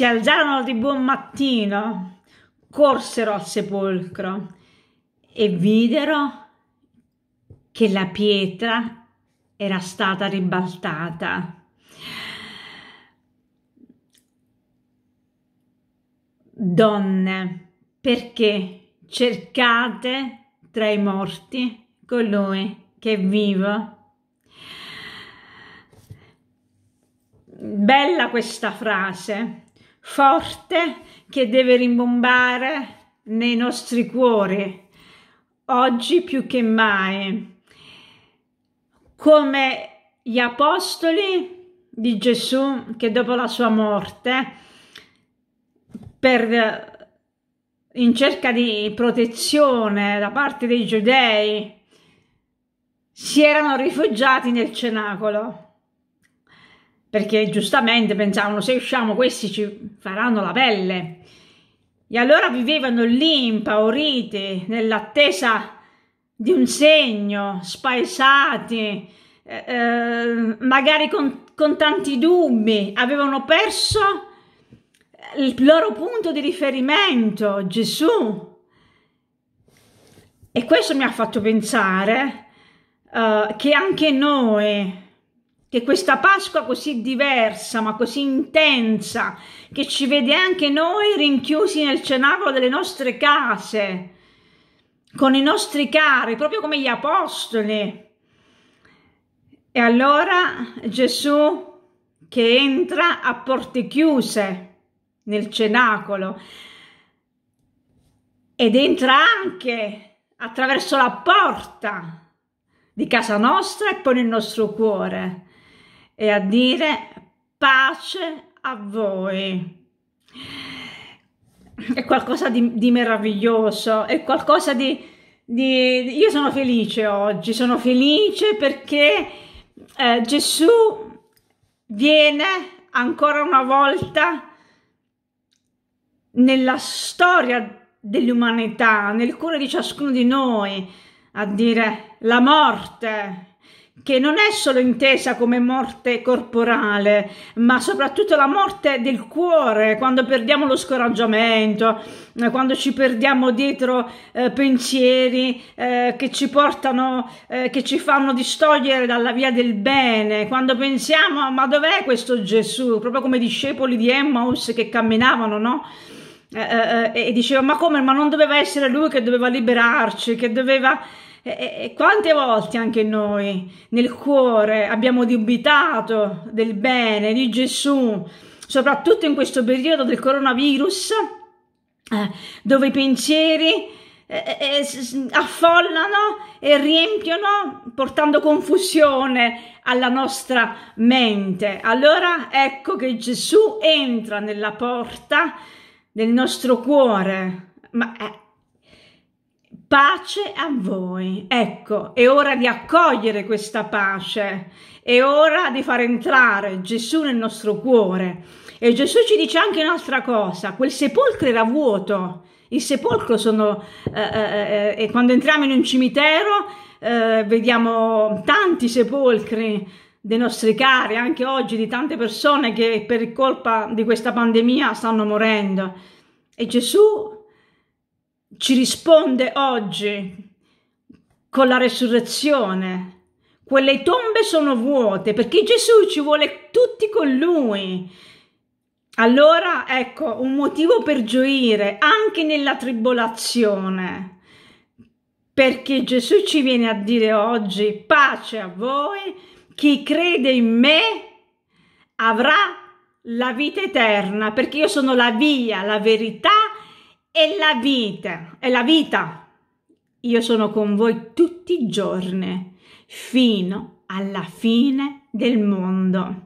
si alzarono di buon mattino, corsero al sepolcro e videro che la pietra era stata ribaltata. Donne, perché cercate tra i morti colui che è vivo? Bella questa frase forte che deve rimbombare nei nostri cuori, oggi più che mai. Come gli apostoli di Gesù che dopo la sua morte, per, in cerca di protezione da parte dei giudei, si erano rifugiati nel cenacolo perché giustamente pensavano se usciamo questi ci faranno la pelle. E allora vivevano lì impauriti, nell'attesa di un segno, spaesati, eh, eh magari con, con tanti dubbi, avevano perso il loro punto di riferimento, Gesù. E questo mi ha fatto pensare uh, che anche noi che questa Pasqua così diversa ma così intensa che ci vede anche noi rinchiusi nel cenacolo delle nostre case con i nostri cari proprio come gli apostoli e allora Gesù che entra a porte chiuse nel cenacolo ed entra anche attraverso la porta di casa nostra e poi nel nostro cuore e a dire pace a voi. È qualcosa di, di meraviglioso, è qualcosa di, di, Io sono felice oggi, sono felice perché eh, Gesù viene ancora una volta nella storia dell'umanità, nel cuore di ciascuno di noi, a dire la morte che non è solo intesa come morte corporale, ma soprattutto la morte del cuore, quando perdiamo lo scoraggiamento, eh, quando ci perdiamo dietro eh, pensieri eh, che ci portano, eh, che ci fanno distogliere dalla via del bene, quando pensiamo ma dov'è questo Gesù, proprio come i discepoli di Emmaus che camminavano, no? Eh, eh, eh, e diceva ma come, ma non doveva essere lui che doveva liberarci, che doveva... E quante volte anche noi nel cuore abbiamo dubitato del bene di Gesù, soprattutto in questo periodo del coronavirus, eh, dove i pensieri eh, affollano e riempiono portando confusione alla nostra mente. Allora ecco che Gesù entra nella porta del nostro cuore. Ma eh, pace a voi. Ecco, è ora di accogliere questa pace, è ora di far entrare Gesù nel nostro cuore. E Gesù ci dice anche un'altra cosa, quel sepolcro era vuoto, il sepolcro sono, eh, eh, eh, eh e quando entriamo in un cimitero eh, vediamo tanti sepolcri, dei nostri cari, anche oggi di tante persone che per colpa di questa pandemia stanno morendo. E Gesù ci risponde oggi con la resurrezione. Quelle tombe sono vuote perché Gesù ci vuole tutti con lui. Allora, ecco, un motivo per gioire anche nella tribolazione, perché Gesù ci viene a dire oggi pace a voi chi crede in me avrà la vita eterna, perché io sono la via, la verità e la vita. E la vita. Io sono con voi tutti i giorni, fino alla fine del mondo.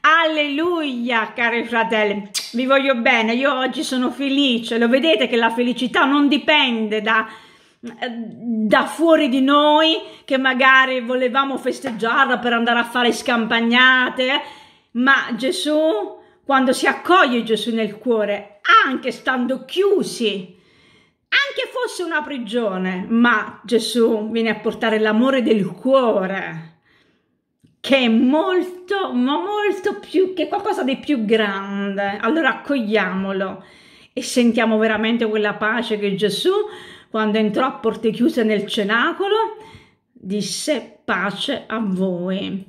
Alleluia, cari fratelli, vi voglio bene, io oggi sono felice, lo vedete che la felicità non dipende da, eh, da fuori di noi che magari volevamo festeggiarla per andare a fare scampagnate, ma Gesù, quando si accoglie Gesù nel cuore, anche stando chiusi, anche fosse una prigione, ma Gesù viene a portare l'amore del cuore che è molto, ma molto più, che qualcosa di più grande. Allora accogliamolo e sentiamo veramente quella pace che Gesù quando entrò a porte chiuse nel cenacolo, disse pace a voi.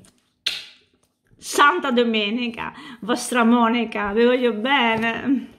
Santa Domenica, vostra Monica, vi voglio bene.